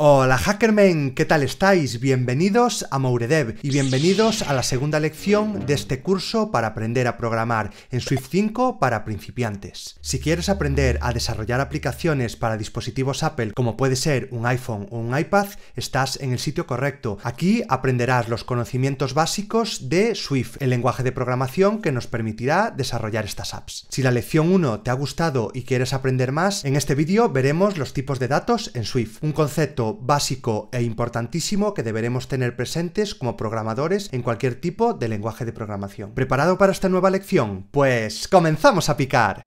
Hola hackermen, ¿qué tal estáis? Bienvenidos a Mouredev y bienvenidos a la segunda lección de este curso para aprender a programar en Swift 5 para principiantes. Si quieres aprender a desarrollar aplicaciones para dispositivos Apple como puede ser un iPhone o un iPad, estás en el sitio correcto. Aquí aprenderás los conocimientos básicos de Swift, el lenguaje de programación que nos permitirá desarrollar estas apps. Si la lección 1 te ha gustado y quieres aprender más, en este vídeo veremos los tipos de datos en Swift, un concepto básico e importantísimo que deberemos tener presentes como programadores en cualquier tipo de lenguaje de programación. ¿Preparado para esta nueva lección? Pues comenzamos a picar.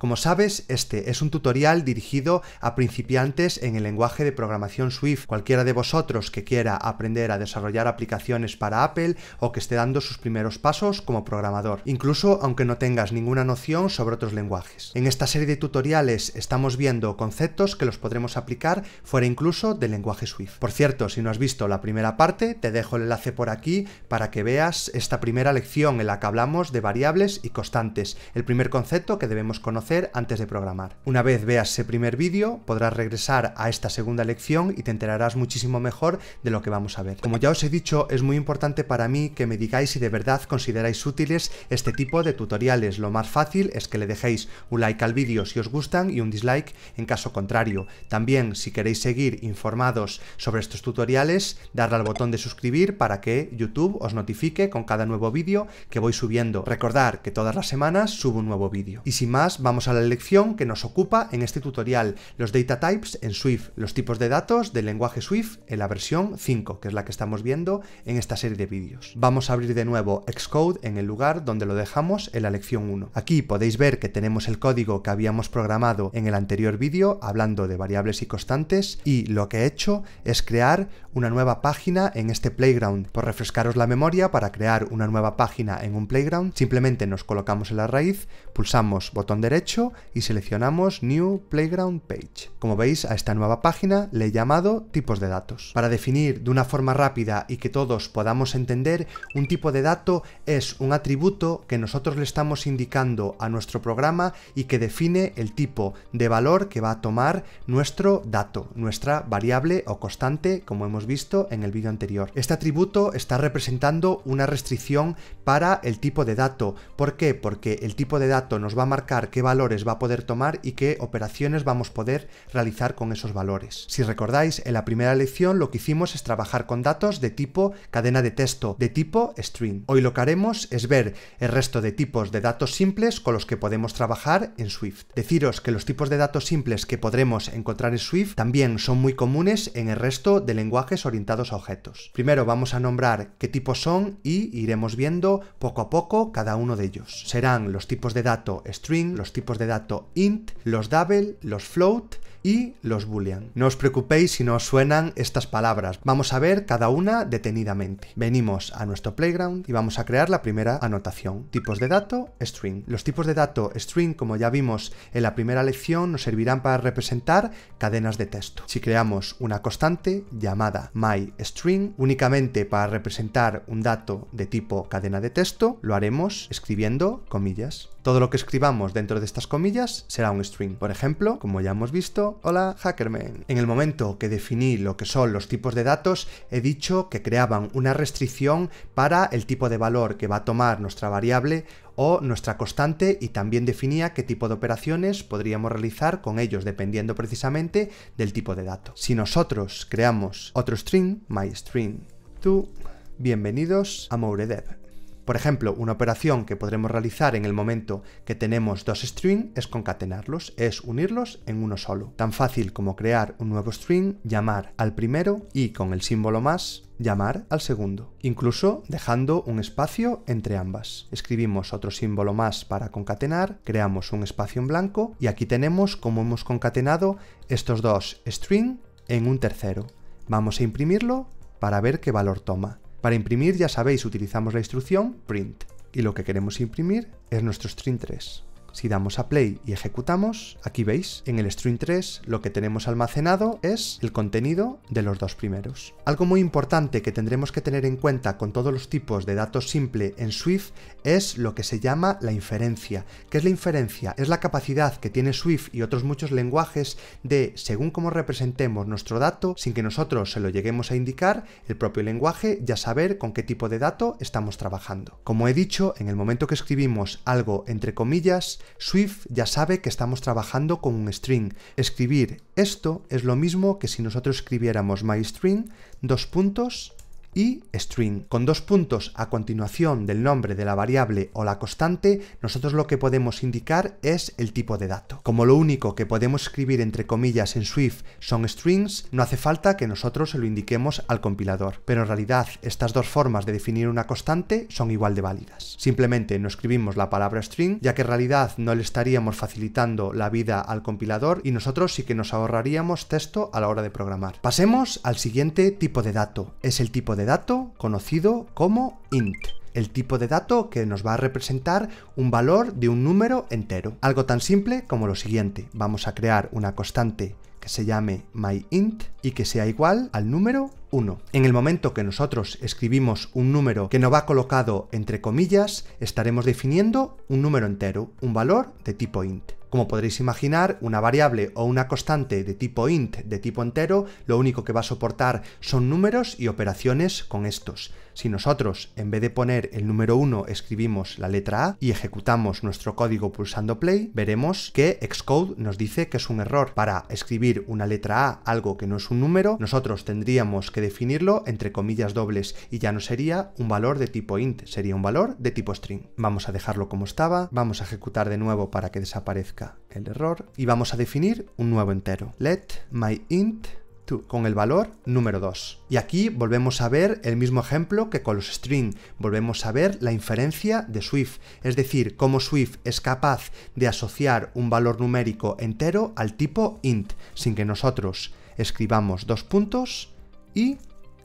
Como sabes, este es un tutorial dirigido a principiantes en el lenguaje de programación Swift. Cualquiera de vosotros que quiera aprender a desarrollar aplicaciones para Apple o que esté dando sus primeros pasos como programador, incluso aunque no tengas ninguna noción sobre otros lenguajes. En esta serie de tutoriales estamos viendo conceptos que los podremos aplicar fuera incluso del lenguaje Swift. Por cierto, si no has visto la primera parte, te dejo el enlace por aquí para que veas esta primera lección en la que hablamos de variables y constantes, el primer concepto que debemos conocer antes de programar. Una vez veas ese primer vídeo, podrás regresar a esta segunda lección y te enterarás muchísimo mejor de lo que vamos a ver. Como ya os he dicho, es muy importante para mí que me digáis si de verdad consideráis útiles este tipo de tutoriales. Lo más fácil es que le dejéis un like al vídeo si os gustan y un dislike en caso contrario. También, si queréis seguir informados sobre estos tutoriales, darle al botón de suscribir para que YouTube os notifique con cada nuevo vídeo que voy subiendo. Recordar que todas las semanas subo un nuevo vídeo. Y sin más, vamos a la lección que nos ocupa en este tutorial, los data types en Swift, los tipos de datos del lenguaje Swift en la versión 5, que es la que estamos viendo en esta serie de vídeos. Vamos a abrir de nuevo Xcode en el lugar donde lo dejamos en la lección 1. Aquí podéis ver que tenemos el código que habíamos programado en el anterior vídeo hablando de variables y constantes y lo que he hecho es crear una nueva página en este playground. Por refrescaros la memoria, para crear una nueva página en un playground, simplemente nos colocamos en la raíz, pulsamos botón derecho y seleccionamos New Playground Page. Como veis, a esta nueva página le he llamado tipos de datos. Para definir de una forma rápida y que todos podamos entender, un tipo de dato es un atributo que nosotros le estamos indicando a nuestro programa y que define el tipo de valor que va a tomar nuestro dato, nuestra variable o constante, como hemos visto en el vídeo anterior. Este atributo está representando una restricción para el tipo de dato. ¿Por qué? Porque el tipo de dato nos va a marcar qué valor va a poder tomar y qué operaciones vamos a poder realizar con esos valores. Si recordáis, en la primera lección lo que hicimos es trabajar con datos de tipo cadena de texto, de tipo string. Hoy lo que haremos es ver el resto de tipos de datos simples con los que podemos trabajar en Swift. Deciros que los tipos de datos simples que podremos encontrar en Swift también son muy comunes en el resto de lenguajes orientados a objetos. Primero vamos a nombrar qué tipos son y iremos viendo poco a poco cada uno de ellos. Serán los tipos de dato string, los tipos de dato int, los double, los float y los boolean. No os preocupéis si no os suenan estas palabras, vamos a ver cada una detenidamente. Venimos a nuestro playground y vamos a crear la primera anotación. Tipos de dato, string. Los tipos de dato string, como ya vimos en la primera lección, nos servirán para representar cadenas de texto. Si creamos una constante llamada myString, únicamente para representar un dato de tipo cadena de texto, lo haremos escribiendo comillas. Todo lo que escribamos dentro de estas comillas será un string. Por ejemplo, como ya hemos visto, hola Hackerman. En el momento que definí lo que son los tipos de datos, he dicho que creaban una restricción para el tipo de valor que va a tomar nuestra variable o nuestra constante y también definía qué tipo de operaciones podríamos realizar con ellos dependiendo precisamente del tipo de dato. Si nosotros creamos otro string, string, tú, bienvenidos a MoureDev. Por ejemplo, una operación que podremos realizar en el momento que tenemos dos strings es concatenarlos, es unirlos en uno solo. Tan fácil como crear un nuevo string, llamar al primero y con el símbolo más llamar al segundo, incluso dejando un espacio entre ambas. Escribimos otro símbolo más para concatenar, creamos un espacio en blanco y aquí tenemos como hemos concatenado estos dos string en un tercero. Vamos a imprimirlo para ver qué valor toma. Para imprimir, ya sabéis, utilizamos la instrucción print y lo que queremos imprimir es nuestro string 3. Si damos a play y ejecutamos, aquí veis, en el string 3 lo que tenemos almacenado es el contenido de los dos primeros. Algo muy importante que tendremos que tener en cuenta con todos los tipos de datos simple en Swift es lo que se llama la inferencia. ¿Qué es la inferencia? Es la capacidad que tiene Swift y otros muchos lenguajes de, según cómo representemos nuestro dato, sin que nosotros se lo lleguemos a indicar, el propio lenguaje ya saber con qué tipo de dato estamos trabajando. Como he dicho, en el momento que escribimos algo entre comillas, Swift ya sabe que estamos trabajando con un string. Escribir esto es lo mismo que si nosotros escribiéramos myString, dos puntos, y string. Con dos puntos a continuación del nombre de la variable o la constante, nosotros lo que podemos indicar es el tipo de dato. Como lo único que podemos escribir entre comillas en Swift son strings, no hace falta que nosotros se lo indiquemos al compilador. Pero en realidad estas dos formas de definir una constante son igual de válidas. Simplemente no escribimos la palabra string, ya que en realidad no le estaríamos facilitando la vida al compilador y nosotros sí que nos ahorraríamos texto a la hora de programar. Pasemos al siguiente tipo de dato, es el tipo de de dato conocido como int el tipo de dato que nos va a representar un valor de un número entero. Algo tan simple como lo siguiente, vamos a crear una constante que se llame myInt y que sea igual al número 1. En el momento que nosotros escribimos un número que no va colocado entre comillas, estaremos definiendo un número entero, un valor de tipo int. Como podréis imaginar, una variable o una constante de tipo int de tipo entero lo único que va a soportar son números y operaciones con estos. Si nosotros, en vez de poner el número 1, escribimos la letra A y ejecutamos nuestro código pulsando play, veremos que Xcode nos dice que es un error. Para escribir una letra A, algo que no es un número, nosotros tendríamos que definirlo entre comillas dobles y ya no sería un valor de tipo int, sería un valor de tipo string. Vamos a dejarlo como estaba, vamos a ejecutar de nuevo para que desaparezca el error y vamos a definir un nuevo entero. Let my int to, con el valor número 2. Y aquí volvemos a ver el mismo ejemplo que con los string, volvemos a ver la inferencia de Swift, es decir, cómo Swift es capaz de asociar un valor numérico entero al tipo int, sin que nosotros escribamos dos puntos y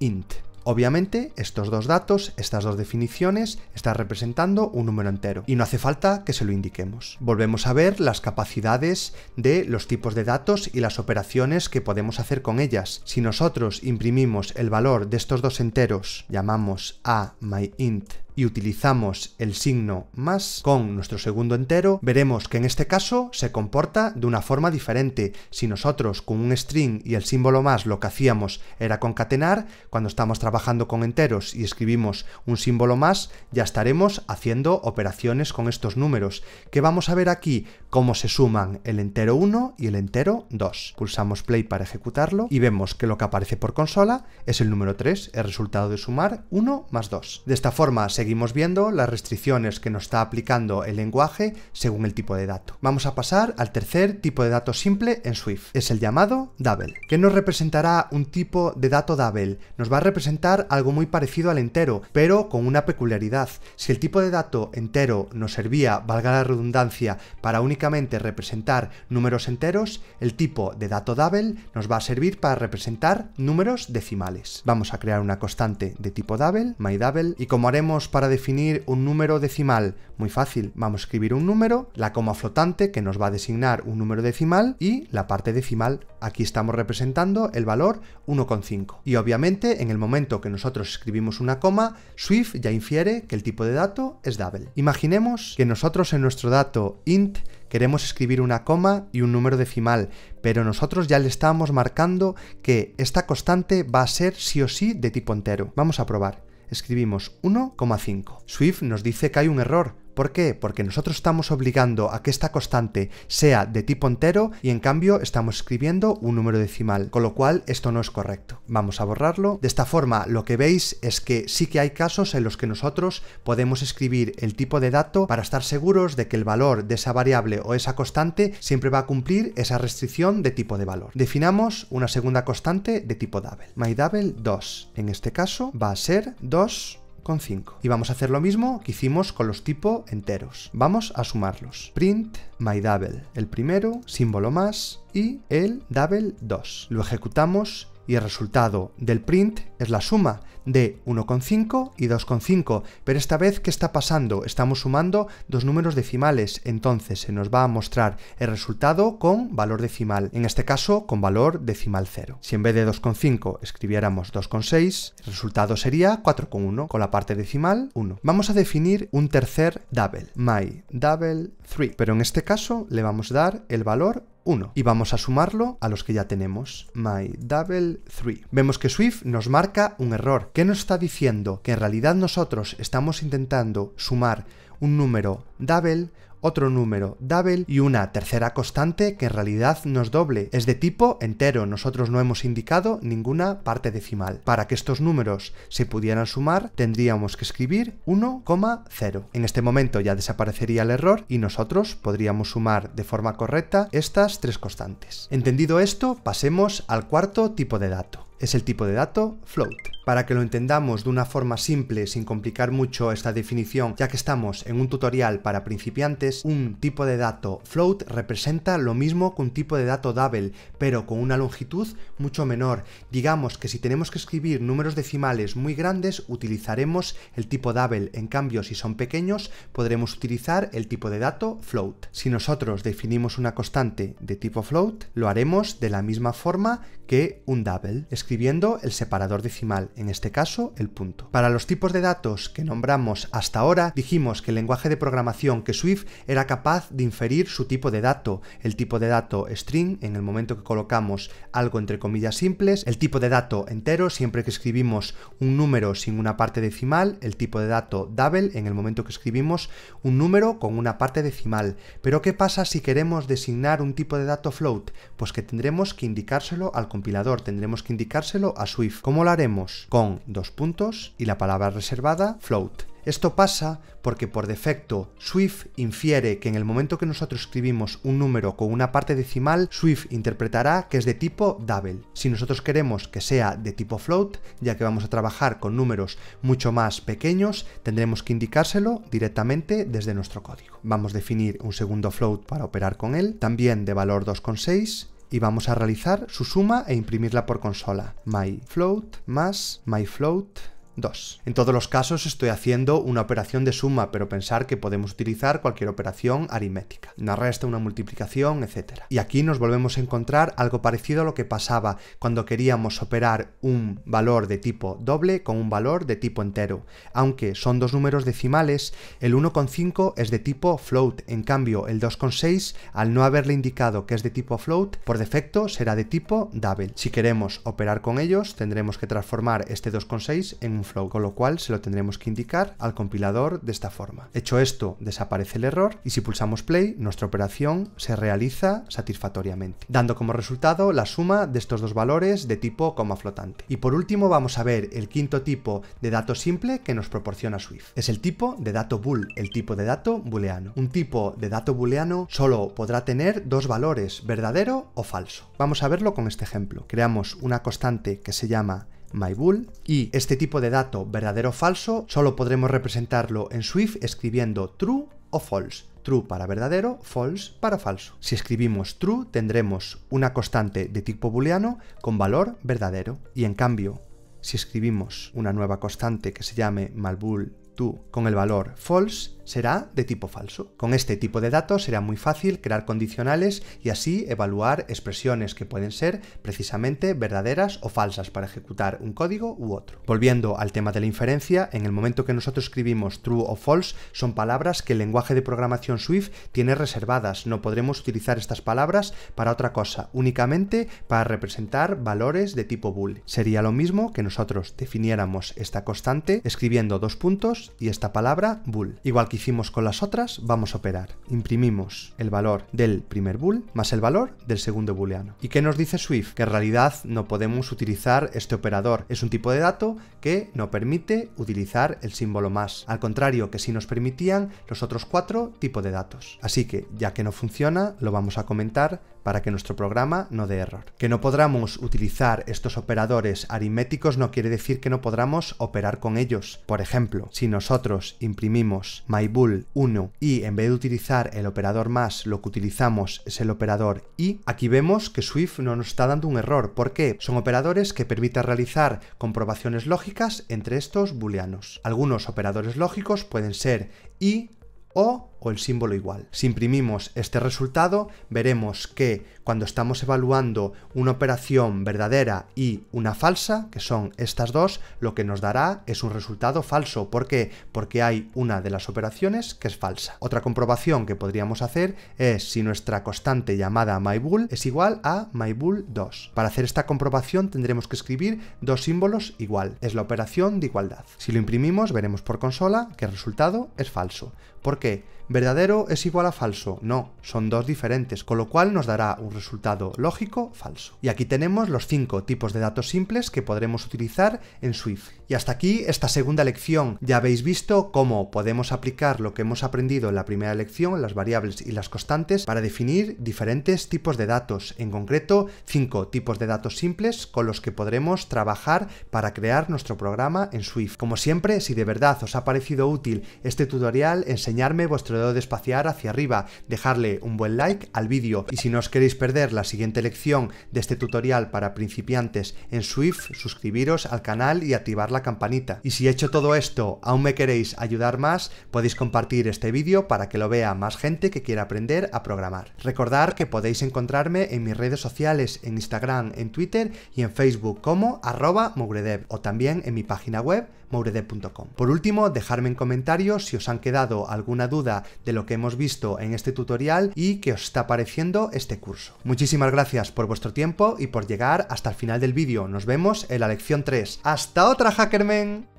int. Obviamente, estos dos datos, estas dos definiciones, están representando un número entero y no hace falta que se lo indiquemos. Volvemos a ver las capacidades de los tipos de datos y las operaciones que podemos hacer con ellas. Si nosotros imprimimos el valor de estos dos enteros, llamamos a myInt y utilizamos el signo más con nuestro segundo entero, veremos que en este caso se comporta de una forma diferente. Si nosotros con un string y el símbolo más lo que hacíamos era concatenar, cuando estamos trabajando con enteros y escribimos un símbolo más, ya estaremos haciendo operaciones con estos números, que vamos a ver aquí cómo se suman el entero 1 y el entero 2. Pulsamos play para ejecutarlo y vemos que lo que aparece por consola es el número 3, el resultado de sumar 1 más 2. De esta forma, se Seguimos viendo las restricciones que nos está aplicando el lenguaje según el tipo de dato. Vamos a pasar al tercer tipo de dato simple en Swift. Es el llamado double. ¿Qué nos representará un tipo de dato double? Nos va a representar algo muy parecido al entero, pero con una peculiaridad. Si el tipo de dato entero nos servía, valga la redundancia, para únicamente representar números enteros, el tipo de dato double nos va a servir para representar números decimales. Vamos a crear una constante de tipo double, myDouble, y como haremos para para definir un número decimal? Muy fácil, vamos a escribir un número, la coma flotante que nos va a designar un número decimal y la parte decimal. Aquí estamos representando el valor 1,5. Y obviamente en el momento que nosotros escribimos una coma, Swift ya infiere que el tipo de dato es double. Imaginemos que nosotros en nuestro dato int queremos escribir una coma y un número decimal, pero nosotros ya le estamos marcando que esta constante va a ser sí o sí de tipo entero. Vamos a probar escribimos 1,5. Swift nos dice que hay un error, ¿Por qué? Porque nosotros estamos obligando a que esta constante sea de tipo entero y en cambio estamos escribiendo un número decimal, con lo cual esto no es correcto. Vamos a borrarlo. De esta forma lo que veis es que sí que hay casos en los que nosotros podemos escribir el tipo de dato para estar seguros de que el valor de esa variable o esa constante siempre va a cumplir esa restricción de tipo de valor. Definamos una segunda constante de tipo double. MyDouble 2. En este caso va a ser 2 5. Y vamos a hacer lo mismo que hicimos con los tipo enteros. Vamos a sumarlos. Print my double, el primero, símbolo más y el double 2. Lo ejecutamos y el resultado del print es la suma de 1,5 y 2,5. Pero esta vez, ¿qué está pasando? Estamos sumando dos números decimales, entonces se nos va a mostrar el resultado con valor decimal, en este caso con valor decimal 0. Si en vez de 2,5 escribiéramos 2,6, el resultado sería 4,1, con la parte decimal 1. Vamos a definir un tercer double, my double 3, pero en este caso le vamos a dar el valor y vamos a sumarlo a los que ya tenemos. My double 3. Vemos que Swift nos marca un error. ¿Qué nos está diciendo? Que en realidad nosotros estamos intentando sumar un número double otro número double y una tercera constante que en realidad nos doble. Es de tipo entero, nosotros no hemos indicado ninguna parte decimal. Para que estos números se pudieran sumar, tendríamos que escribir 1,0. En este momento ya desaparecería el error y nosotros podríamos sumar de forma correcta estas tres constantes. Entendido esto, pasemos al cuarto tipo de dato es el tipo de dato float. Para que lo entendamos de una forma simple, sin complicar mucho esta definición, ya que estamos en un tutorial para principiantes, un tipo de dato float representa lo mismo que un tipo de dato double, pero con una longitud mucho menor. Digamos que si tenemos que escribir números decimales muy grandes, utilizaremos el tipo double. En cambio, si son pequeños, podremos utilizar el tipo de dato float. Si nosotros definimos una constante de tipo float, lo haremos de la misma forma que un double escribiendo el separador decimal, en este caso el punto. Para los tipos de datos que nombramos hasta ahora, dijimos que el lenguaje de programación que Swift era capaz de inferir su tipo de dato, el tipo de dato string en el momento que colocamos algo entre comillas simples, el tipo de dato entero siempre que escribimos un número sin una parte decimal, el tipo de dato double en el momento que escribimos un número con una parte decimal. Pero ¿qué pasa si queremos designar un tipo de dato float? Pues que tendremos que indicárselo al compilador, tendremos que indicar a Swift. ¿Cómo lo haremos? Con dos puntos y la palabra reservada float. Esto pasa porque por defecto Swift infiere que en el momento que nosotros escribimos un número con una parte decimal, Swift interpretará que es de tipo double. Si nosotros queremos que sea de tipo float, ya que vamos a trabajar con números mucho más pequeños, tendremos que indicárselo directamente desde nuestro código. Vamos a definir un segundo float para operar con él, también de valor 2,6 y vamos a realizar su suma e imprimirla por consola. MyFloat más MyFloat 2. En todos los casos estoy haciendo una operación de suma, pero pensar que podemos utilizar cualquier operación aritmética. Una resta, una multiplicación, etc. Y aquí nos volvemos a encontrar algo parecido a lo que pasaba cuando queríamos operar un valor de tipo doble con un valor de tipo entero. Aunque son dos números decimales, el 1,5 es de tipo float, en cambio el 2,6, al no haberle indicado que es de tipo float, por defecto será de tipo double. Si queremos operar con ellos, tendremos que transformar este 2,6 en un con lo cual se lo tendremos que indicar al compilador de esta forma. Hecho esto, desaparece el error y si pulsamos play, nuestra operación se realiza satisfactoriamente, dando como resultado la suma de estos dos valores de tipo coma flotante. Y por último vamos a ver el quinto tipo de dato simple que nos proporciona Swift. Es el tipo de dato bool, el tipo de dato booleano. Un tipo de dato booleano solo podrá tener dos valores, verdadero o falso. Vamos a verlo con este ejemplo. Creamos una constante que se llama myBool. Y este tipo de dato verdadero o falso solo podremos representarlo en Swift escribiendo true o false. True para verdadero, false para falso. Si escribimos true tendremos una constante de tipo booleano con valor verdadero. Y en cambio, si escribimos una nueva constante que se llame malbool con el valor false, será de tipo falso. Con este tipo de datos será muy fácil crear condicionales y así evaluar expresiones que pueden ser precisamente verdaderas o falsas para ejecutar un código u otro. Volviendo al tema de la inferencia, en el momento que nosotros escribimos true o false son palabras que el lenguaje de programación Swift tiene reservadas. No podremos utilizar estas palabras para otra cosa, únicamente para representar valores de tipo bool. Sería lo mismo que nosotros definiéramos esta constante escribiendo dos puntos y esta palabra bool. Igual que hicimos con las otras, vamos a operar. Imprimimos el valor del primer bool más el valor del segundo booleano. ¿Y qué nos dice Swift? Que en realidad no podemos utilizar este operador. Es un tipo de dato que no permite utilizar el símbolo más. Al contrario que si nos permitían los otros cuatro tipos de datos. Así que, ya que no funciona, lo vamos a comentar para que nuestro programa no dé error. Que no podamos utilizar estos operadores aritméticos no quiere decir que no podamos operar con ellos. Por ejemplo, si nosotros imprimimos mybool 1 y en vez de utilizar el operador más, lo que utilizamos es el operador y, aquí vemos que Swift no nos está dando un error. ¿Por qué? Son operadores que permiten realizar comprobaciones lógicas entre estos booleanos. Algunos operadores lógicos pueden ser y o o el símbolo igual. Si imprimimos este resultado, veremos que cuando estamos evaluando una operación verdadera y una falsa, que son estas dos, lo que nos dará es un resultado falso. ¿Por qué? Porque hay una de las operaciones que es falsa. Otra comprobación que podríamos hacer es si nuestra constante llamada myBool es igual a myBool2. Para hacer esta comprobación tendremos que escribir dos símbolos igual. Es la operación de igualdad. Si lo imprimimos, veremos por consola que el resultado es falso. ¿Por qué? ¿Verdadero es igual a falso? No, son dos diferentes, con lo cual nos dará un resultado lógico falso. Y aquí tenemos los cinco tipos de datos simples que podremos utilizar en Swift. Y hasta aquí esta segunda lección. Ya habéis visto cómo podemos aplicar lo que hemos aprendido en la primera lección, las variables y las constantes, para definir diferentes tipos de datos, en concreto cinco tipos de datos simples con los que podremos trabajar para crear nuestro programa en Swift. Como siempre, si de verdad os ha parecido útil este tutorial, enseñarme vuestro despaciar de hacia arriba, dejarle un buen like al vídeo y si no os queréis perder la siguiente lección de este tutorial para principiantes en Swift, suscribiros al canal y activar la campanita. Y si he hecho todo esto, aún me queréis ayudar más, podéis compartir este vídeo para que lo vea más gente que quiera aprender a programar. Recordar que podéis encontrarme en mis redes sociales, en Instagram, en Twitter y en Facebook como arroba mugredev o también en mi página web por último, dejarme en comentarios si os han quedado alguna duda de lo que hemos visto en este tutorial y qué os está pareciendo este curso. Muchísimas gracias por vuestro tiempo y por llegar hasta el final del vídeo. Nos vemos en la lección 3. ¡Hasta otra, Hackerman!